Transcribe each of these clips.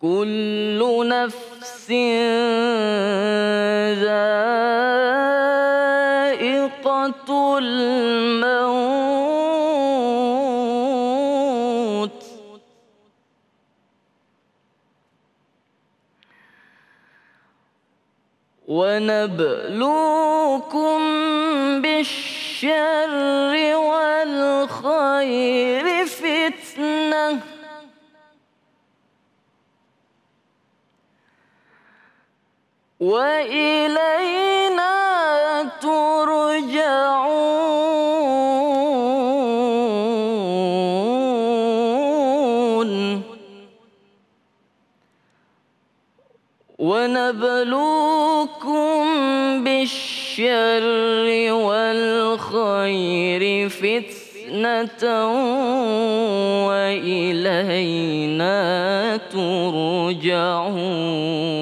كل نفس ونبلوكم بالشر والخير فتنة وإلينا ترجعون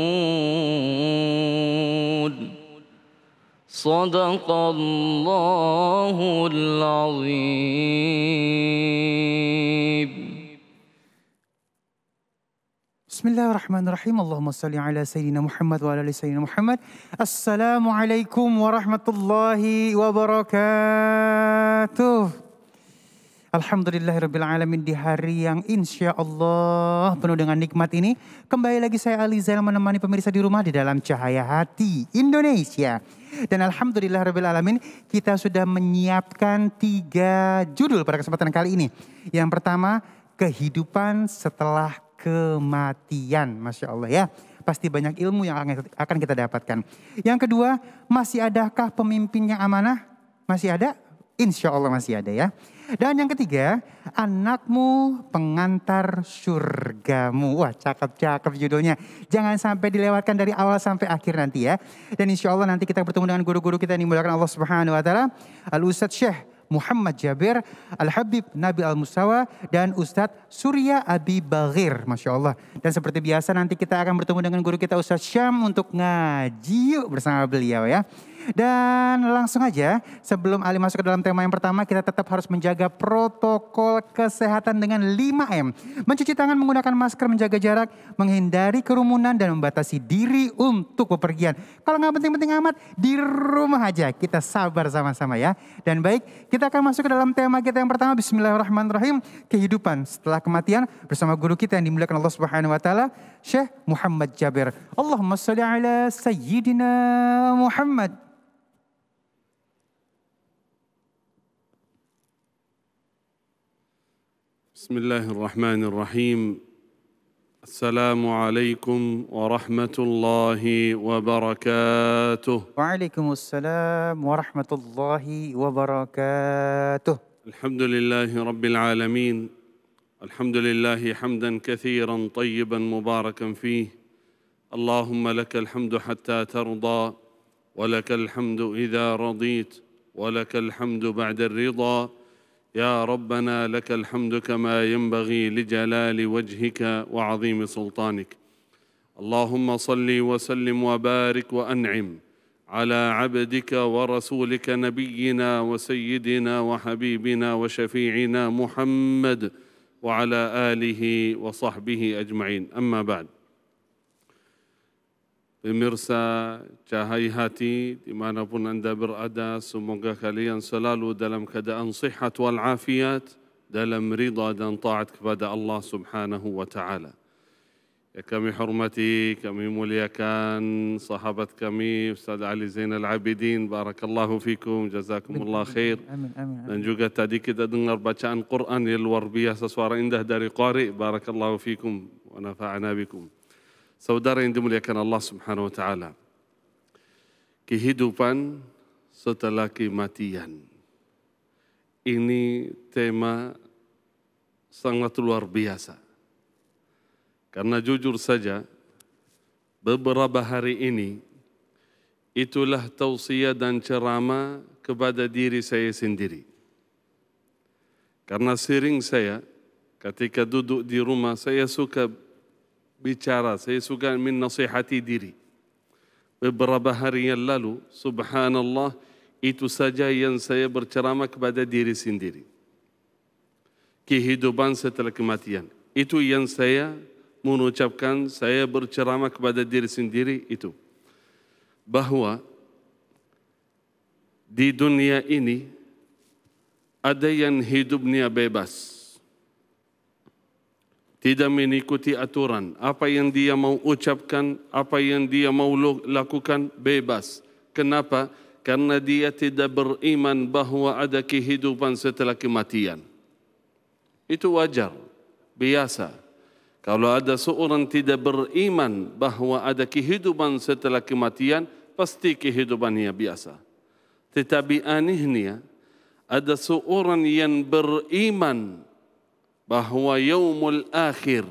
صدق الله العظيم بسم الله الرحمن الرحيم اللهم صل على سيدنا محمد وعلى ال سيدنا محمد السلام عليكم ورحمه الله وبركاته Alhamdulillahirrabbilalamin di hari yang insya Allah penuh dengan nikmat ini. Kembali lagi saya Ali yang menemani pemirsa di rumah di dalam Cahaya Hati Indonesia. Dan Alhamdulillahirrabbilalamin kita sudah menyiapkan tiga judul pada kesempatan kali ini. Yang pertama kehidupan setelah kematian. Masya Allah ya. Pasti banyak ilmu yang akan kita dapatkan. Yang kedua, masih adakah pemimpin yang amanah? Masih ada? Insya Allah masih ada ya. Dan yang ketiga, anakmu pengantar surgamu. Wah cakep-cakep judulnya. Jangan sampai dilewatkan dari awal sampai akhir nanti ya. Dan insya Allah nanti kita bertemu dengan guru-guru kita yang dimulakan Allah Subhanahu Wa Taala. al ustaz Syekh Muhammad Jabir, Al-Habib Nabi Al-Musawa, dan Ustadz Surya Abi Bagir, Masya Allah. Dan seperti biasa nanti kita akan bertemu dengan guru kita Ustaz Syam untuk ngaji yuk bersama beliau ya. Dan langsung aja sebelum Ali masuk ke dalam tema yang pertama kita tetap harus menjaga protokol kesehatan dengan 5M. Mencuci tangan menggunakan masker, menjaga jarak, menghindari kerumunan dan membatasi diri untuk bepergian. Kalau nggak penting-penting amat di rumah aja kita sabar sama-sama ya. Dan baik kita akan masuk ke dalam tema kita yang pertama Bismillahirrahmanirrahim kehidupan setelah kematian bersama guru kita yang dimuliakan Allah Subhanahu wa taala Syekh Muhammad Jabir. Allahumma salli ala sayyidina Muhammad بسم الله الرحمن الرحيم السلام عليكم ورحمة الله وبركاته وعليكم السلام ورحمة الله وبركاته الحمد لله رب العالمين الحمد لله حمدا كثيرا طيبا مباركا فيه اللهم لك الحمد حتى ترضى ولك الحمد إذا رضيت ولك الحمد بعد الرضا يا ربنا لك الحمد كما ينبغي لجلال وجهك وعظيم سلطانك اللهم صل وسلم وبارك وانعم على عبدك ورسولك نبينا وسيدنا وحبيبنا وشفيعنا محمد وعلى اله وصحبه اجمعين اما بعد pemirsa Cahaya Hati dimanapun Anda berada, semoga kalian selalu dalam keadaan sihat wal afiat, dalam rida dan taat kepada Allah subhanahu wa ta'ala. Ya kami hormati, kami muliakan sahabat kami Ustaz Ali Zainal Abidin, barakallahu fikum, jazakumullah khair. Amin, amin, amin. Dan juga tadi kita dengar bacaan Quran yang luar biasa, suara indah dari Qari, barakallahu fikum, wa nafa'ana bikum. Saudara yang dimuliakan Allah Subhanahu wa taala. Kehidupan setelah kematian. Ini tema sangat luar biasa. Karena jujur saja beberapa hari ini itulah tausiah dan ceramah kepada diri saya sendiri. Karena sering saya ketika duduk di rumah saya suka bicara, saya suka min nasihati diri. Beberapa hari yang lalu, subhanallah, itu saja yang saya berceramah kepada diri sendiri. Kehidupan setelah kematian. Itu yang saya mengucapkan, saya berceramah kepada diri sendiri itu. Bahwa di dunia ini ada yang hidupnya bebas. tidak mengikuti aturan. Apa yang dia mau ucapkan, apa yang dia mau lakukan, bebas. Kenapa? Karena dia tidak beriman bahawa ada kehidupan setelah kematian. Itu wajar, biasa. Kalau ada seorang tidak beriman bahawa ada kehidupan setelah kematian, pasti kehidupannya biasa. Tetapi anehnya, ada seorang yang beriman bahwa yaumul akhir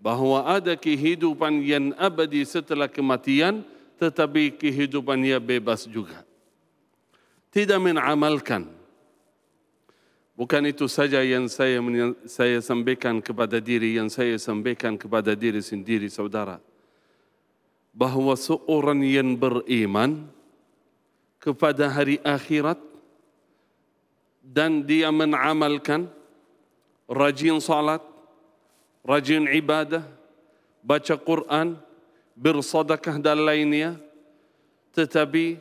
bahwa ada kehidupan yang abadi setelah kematian tetapi kehidupan yang bebas juga tidak menamalkan bukan itu saja yang saya saya sampaikan kepada diri yang saya sampaikan kepada diri sendiri saudara bahwa seorang yang beriman kepada hari akhirat dan dia menamalkan rajin salat, rajin ibadah, baca Quran, bersedekah dan lainnya. Tetapi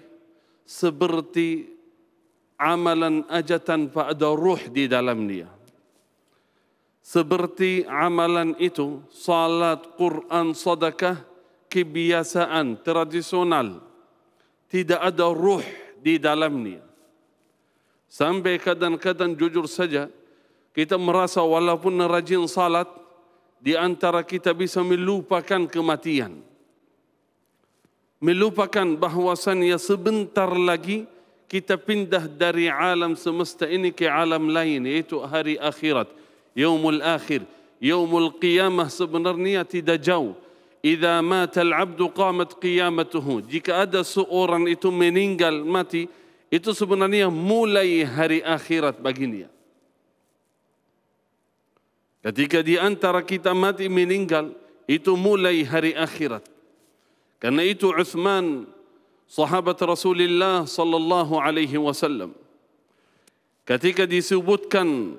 seperti amalan aja tanpa ada ruh di dalam dia. Seperti amalan itu, salat, Quran, sedekah, kebiasaan tradisional. Tidak ada ruh di dalamnya. Sampai kadang-kadang jujur saja, kita merasa walaupun rajin salat, di antara kita bisa melupakan kematian. Melupakan bahawasannya sebentar lagi kita pindah dari alam semesta ini ke alam lain, yaitu hari akhirat. Yawmul akhir, yawmul qiyamah sebenarnya tidak jauh. Iza matal abdu qamat qiyamatuhu. Jika ada seorang itu meninggal mati, itu sebenarnya mulai hari akhirat baginya. Ketika di antara kita mati meninggal, itu mulai hari akhirat. Karena itu Uthman, sahabat Rasulullah sallallahu alaihi wasallam, ketika disebutkan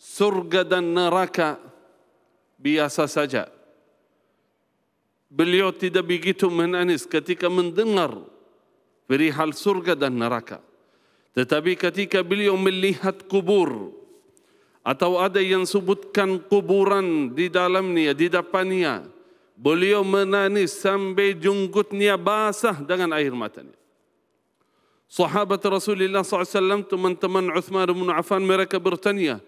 surga dan neraka biasa saja. Beliau tidak begitu menangis ketika mendengar perihal surga dan neraka. Tetapi ketika beliau melihat kubur, atau ada yang sebutkan kuburan di dalamnya, di depannya. Beliau menangis sampai junggutnya basah dengan air matanya. Sahabat Rasulullah SAW, teman-teman Uthman bin Affan mereka bertanya,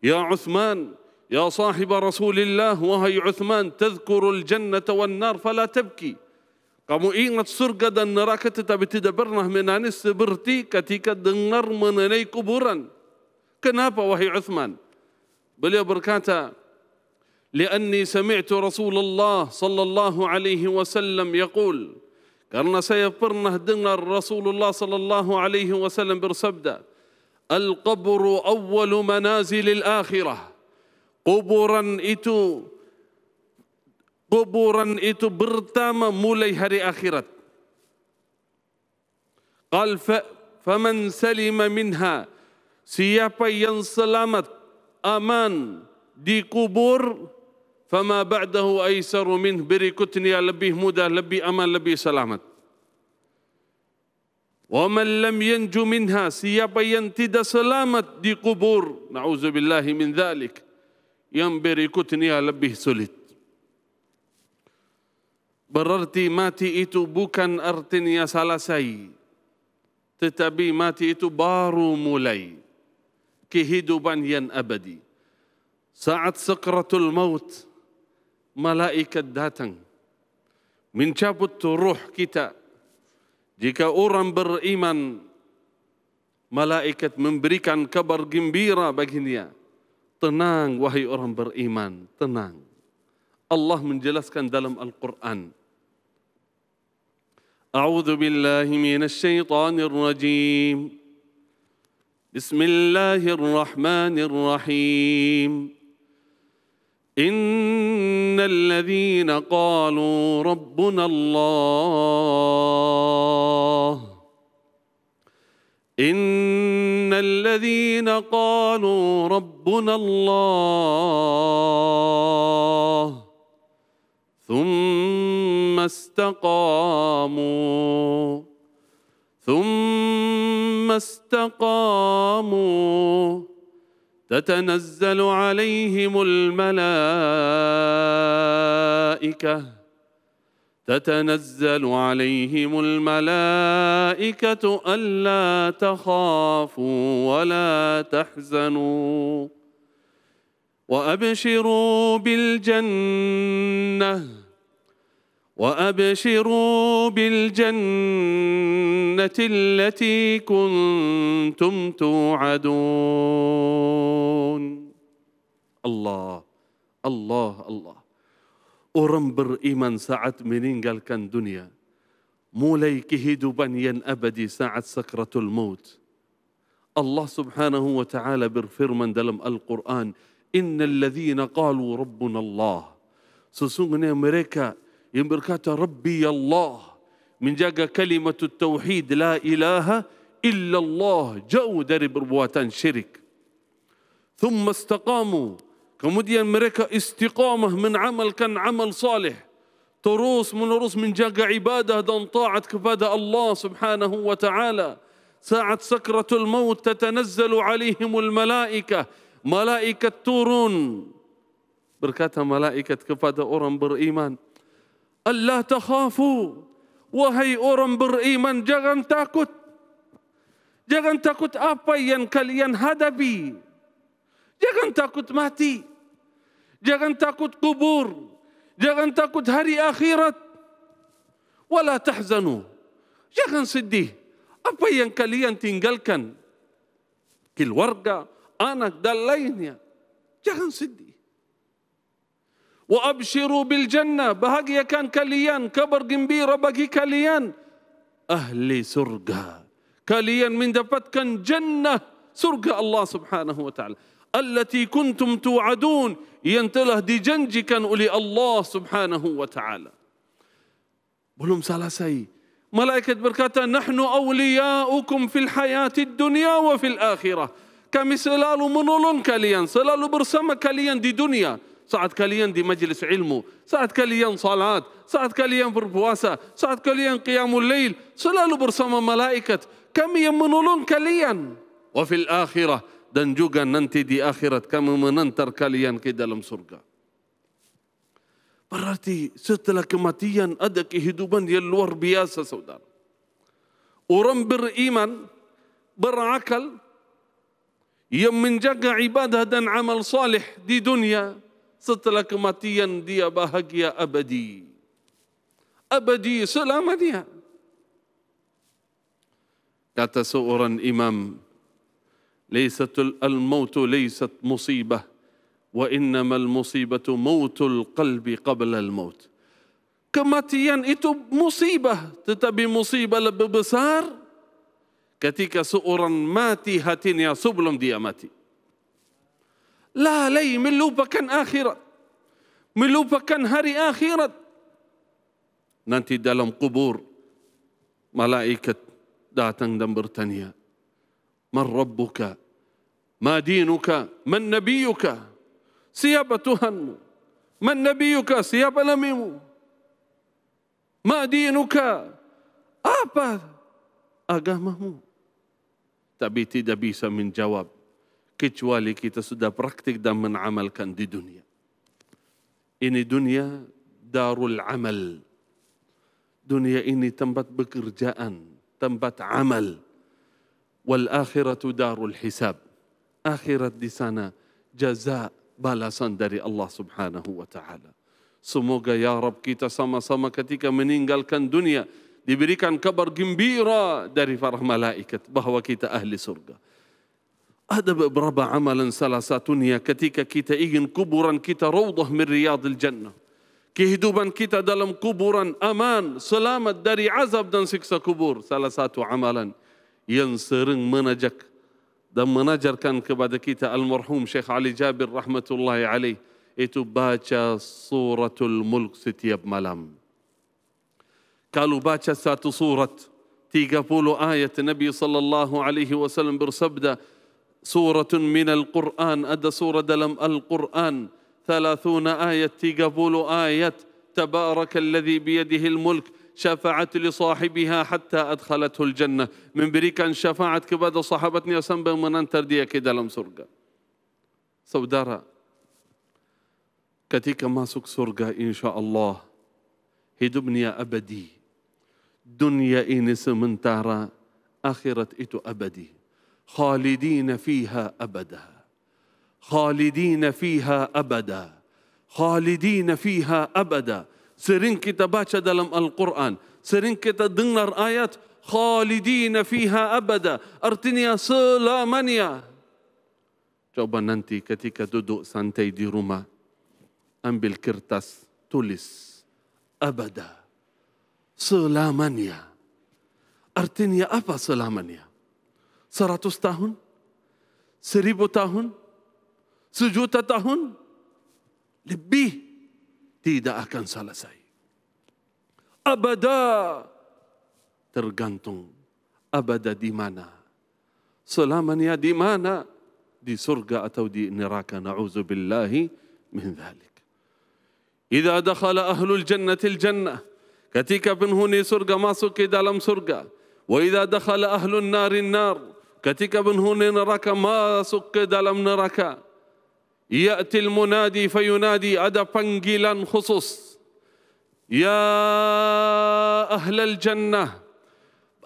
Ya Uthman, Ya sahib Rasulullah, wahai Uthman, tazkurul jannata wal nar, fala tabki. Kamu ingat surga dan neraka tetapi tidak pernah menangis seperti ketika dengar mengenai kuburan. كنابة وهي عثمان بل بركاته لأني سمعت رسول الله صلى الله عليه وسلم يقول karena saya pernah dengar Rasulullah sallallahu alaihi wasallam bersabda Al-qabru awwalu manazilil akhirah Kuburan itu kuburan itu pertama mulai hari akhirat Qal faman salima minha siapa yang selamat aman dikubur fama ba'dahu aisaru min berikutnya lebih mudah lebih aman lebih selamat wa man lam yanju minha siapa yang tidak selamat dikubur na'udzubillahi min dzalik yang berikutnya lebih sulit Berarti mati itu bukan artinya selesai. Tetapi mati itu baru mulai. kehidupan yang abadi. Saat sakratul maut, malaikat datang mencabut ruh kita. Jika orang beriman, malaikat memberikan kabar gembira baginya. Tenang wahai orang beriman, tenang. Allah menjelaskan dalam Al-Quran. A'udzu billahi minasy syaithanir rajim. بسم الله الرحمن الرحيم ان الذين قالوا ربنا الله ان الذين قالوا ربنا الله ثم استقاموا ثم استقاموا تتنزل عليهم الملائكه تتنزل عليهم الملائكة ألا تخافوا ولا تحزنوا وأبشروا بالجنة وابشروا بالجنه التي كنتم توعدون الله الله الله أرمبر إيمان سعد منين قال كان دنيا موليك هدو بنيا أبدي سعد سكرة الموت الله سبحانه وتعالى برفر من دلم القرآن إن الذين قالوا ربنا الله سسونغني أمريكا يمبركات ربي الله من جاك كلمة التوحيد لا إله إلا الله جو درب ربواتان شرك ثم استقاموا كمدين مريكا استقامة من عمل كان عمل صالح تروس من روس من جاك عبادة دان طاعة كفادة الله سبحانه وتعالى ساعة سكرة الموت تتنزل عليهم الملائكة ملائكة تورون بركاتها ملائكة كفادة أورن بر إيمان Allah takhafu. Wahai orang beriman, jangan takut. Jangan takut apa yang kalian hadapi. Jangan takut mati. Jangan takut kubur. Jangan takut hari akhirat. Wala tahzanu. Jangan sedih. Apa yang kalian tinggalkan? Keluarga, anak dan lainnya. Jangan sedih. وابشروا بالجنه بهاجيا كان كليان كبر جنبي ربك كليان اهلي سرقة كليان من دفت كان جنه سرقة الله سبحانه وتعالى التي كنتم توعدون ينتله دي جنجي كان أولي الله سبحانه وتعالى بلوم سلاسي ملائكة بركاتا نحن أولياؤكم في الحياة الدنيا وفي الآخرة كم سلال منولون كليان سلال برسمة كليان دي دنيا صعد كليان دي مجلس علمه صعد كليان صلاة صعد كليان بربواسة صعد كليان قيام الليل صلاله برسم ملائكة كم يمنولون كليان وفي الآخرة دنجوغا ننتي دي آخرة كم مننتر كليان كده لم سرقا برارتي ستلا كماتيا أدك هدوبا يلور بياسة سوداء ورم بر إيمان بر عقل يم من جاك عبادة دن عمل صالح دي دنيا setelah kematian dia bahagia abadi. Abadi selamanya. Kata seorang imam, "Laisat al-maut laisat musibah, wa innama al-musibatu mautul qalbi qabla al-maut." Kematian itu musibah, tetapi musibah lebih besar ketika seorang mati hatinya sebelum dia mati. لا لي من كان آخرة من كان هري آخرة نانتي دلم قبور ملائكة داتن دمبرتانيا من ربك ما دينك من نبيك سيابة تهنم من نبيك سيابة لميم ما دينك أبا أقامه تبيتي دبيسة من جواب kecuali kita sudah praktik dan menamalkan di dunia. Ini dunia darul amal. Dunia ini tempat bekerjaan, tempat amal. Wal akhiratu darul hisab. Akhirat di sana jaza balasan dari Allah Subhanahu wa taala. Semoga ya Rabb kita sama-sama ketika meninggalkan dunia diberikan kabar gembira dari para malaikat bahwa kita ahli surga. هذا بربع عملا سلاسة تنيا كتيكا كيتا إيجن كبرا كيتا روضة من رياض الجنة كيهدوبا كيتا دلم كبرا أمان سلامة داري عزب دن سكسا كبور سلاسة عملا ينصرن منجك دم منجر كان كبدا كيتا المرحوم شيخ علي جابر رحمة الله عليه ايتو باشا صورة الملك اب ملام قالوا باشا ساتو صورة تيقا آية النبي صلى الله عليه وسلم برسبدا سورة من القرآن أدى سورة دلم القرآن ثلاثون آية تقبول آية تبارك الذي بيده الملك شفعت لصاحبها حتى أدخلته الجنة من بريك أن شفعت كبادة صاحبتني أسنب من تردية كي دلم سرقة سودارا إن شاء الله هي Allah أبدي دنيا إنس من sementara آخرت إتو أبدي خالدين فيها ابدا خالدين فيها ابدا خالدين فيها ابدا سرين كتابات دلم القران سرين كتاب دنر ايات خالدين فيها ابدا ارتنيا سلامانيا جوبا ننتي كتيكا دودو سانتي دي روما ام بالكرتاس تولس ابدا سلامانيا ارتنيا افا سلامانيا seratus tahun, seribu tahun, sejuta tahun, lebih tidak akan selesai. Abada tergantung abada di mana. Selamanya di mana? Di surga atau di neraka. Na'udzubillahi min dhalik. Iza dakhala ahlul jannatil jannah ketika penghuni surga masuk ke dalam surga wa iza dakhala ahlul narin nar Ketika penghuni neraka masuk ke dalam neraka, Ya'til munadi fayunadi ada panggilan khusus. Ya ahlal jannah,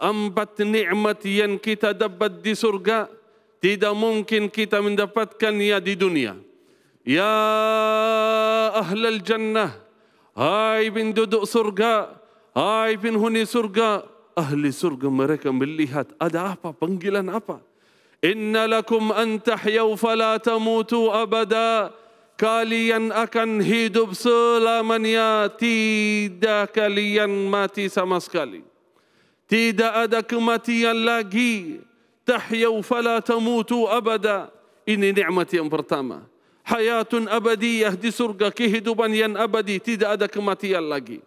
empat nikmat yang kita dapat di surga tidak mungkin kita mendapatkan ya di dunia. Ya ahlal jannah, hai penduduk surga, hai penghuni surga, ahli surga mereka melihat ada apa, panggilan apa. Inna lakum an tahyau fala tamutu abada. Kalian akan hidup selamanya, tidak kalian mati sama sekali. Tidak ada kematian lagi. Tahyau fala tamutu abada. Ini nikmat yang pertama. Hayatun abadiyah di surga, kehidupan yang abadi, tidak ada kematian lagi.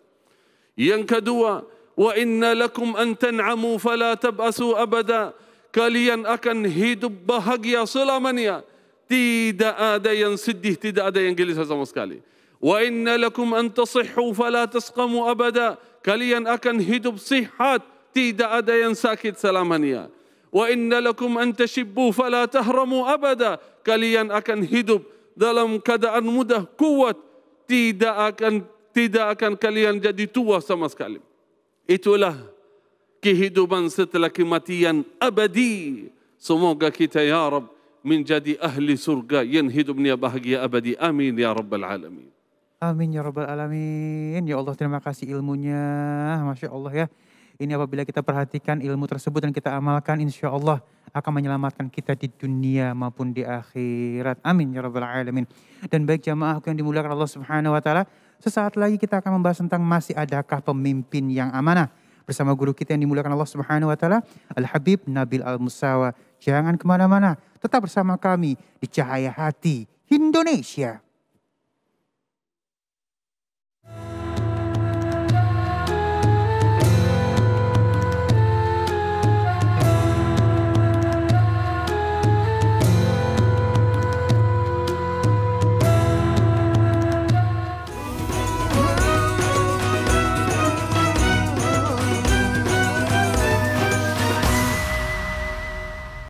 Yang kedua, وإن لكم أن تنعموا فلا تبأسوا أبدا كاليان أكن هيد بهجيا سلامانيا تيد آديا سدي تيد آديا إنجليز هذا مسكالي وإن لكم أن تصحوا فلا تسقموا أبدا كاليان أكن هيد صحات تيد آديا ساكت سلامانيا وإن لكم أن تشبوا فلا تهرموا أبدا كاليان أكن هيد ظلم كدا أن مده قوة تيد أكن تيد أكن كاليان جدي توا سمسكالي Itulah kehidupan setelah kematian abadi. Semoga kita ya Rabb menjadi ahli surga yang hidupnya bahagia abadi. Amin ya Rabbal Alamin. Amin ya Rabbal Alamin. Ya Allah terima kasih ilmunya. Masya Allah ya. Ini apabila kita perhatikan ilmu tersebut dan kita amalkan insya Allah akan menyelamatkan kita di dunia maupun di akhirat. Amin ya rabbal alamin. Dan baik jamaah yang dimuliakan Allah Subhanahu wa taala, Sesaat lagi kita akan membahas tentang masih adakah pemimpin yang amanah bersama guru kita yang dimuliakan Allah Subhanahu wa taala, Al Habib Nabil Al Musawa. Jangan kemana mana tetap bersama kami di Cahaya Hati Indonesia.